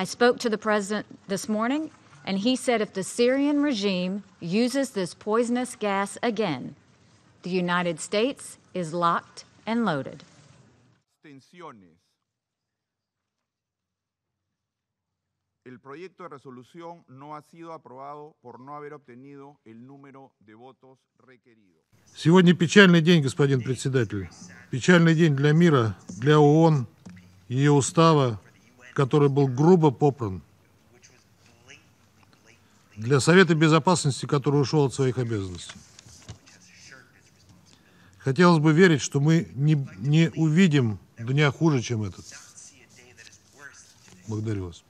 I spoke to the president this morning, and he said if the Syrian regime uses this poisonous gas again, the United States is locked and loaded. El proyecto de resolución no ha sido aprobado por no haber obtenido el número de votos requerido. Сегодня печальный день, господин председатель. Печальный день для мира, для ООН, ее устава, который был грубо попран для Совета Безопасности, который ушел от своих обязанностей. Хотелось бы верить, что мы не, не увидим дня хуже, чем этот. Благодарю вас.